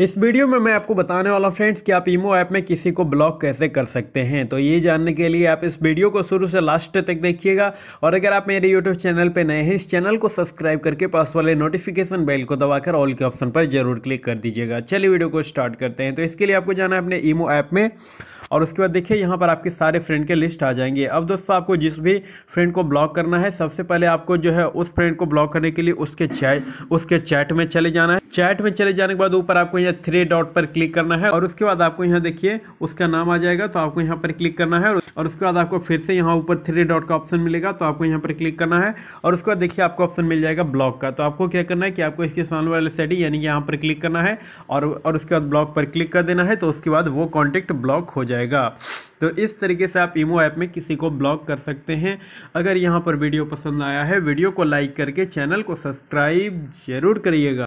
इस वीडियो में मैं आपको बताने वाला हूँ फ्रेंड्स कि आप ईमो ऐप में किसी को ब्लॉक कैसे कर सकते हैं तो ये जानने के लिए आप इस वीडियो को शुरू से लास्ट तक देखिएगा और अगर आप मेरे यूट्यूब चैनल पर नए हैं इस चैनल को सब्सक्राइब करके पास वाले नोटिफिकेशन बेल को दबाकर ऑल के ऑप्शन पर जरूर क्लिक कर दीजिएगा चलिए वीडियो को स्टार्ट करते हैं तो इसके लिए आपको जाना है अपने ईमो ऐप में और उसके बाद देखिए यहाँ पर आपके सारे फ्रेंड के लिस्ट आ जाएंगे अब दोस्तों आपको जिस भी फ्रेंड को ब्लॉक करना है सबसे पहले आपको जो है उस फ्रेंड को ब्लॉक करने के लिए उसके चैट उसके चैट में चले जाना है चैट में चले जाने के बाद ऊपर आपको यहाँ थ्री डॉट पर क्लिक करना है और उसके बाद आपको यहाँ देखिए उसका नाम आ जाएगा तो आपको यहाँ पर क्लिक करना है और उसके बाद आपको फिर से यहाँ ऊपर थ्री डॉट का ऑप्शन मिलेगा तो आपको यहाँ पर क्लिक करना है और उसके बाद देखिए आपको ऑप्शन मिल जाएगा ब्लॉक का तो आपको क्या करना है कि आपको इसके सामने वाले सेटिंग यानी कि यहाँ पर क्लिक करना है और और उसके बाद ब्लॉक पर क्लिक कर देना है तो उसके बाद वो कॉन्टेक्ट ब्लॉक हो जाएगा तो इस तरीके से आप इमो ऐप में किसी को ब्लॉक कर सकते हैं अगर यहाँ पर वीडियो पसंद आया है वीडियो को लाइक करके चैनल को सब्सक्राइब जरूर करिएगा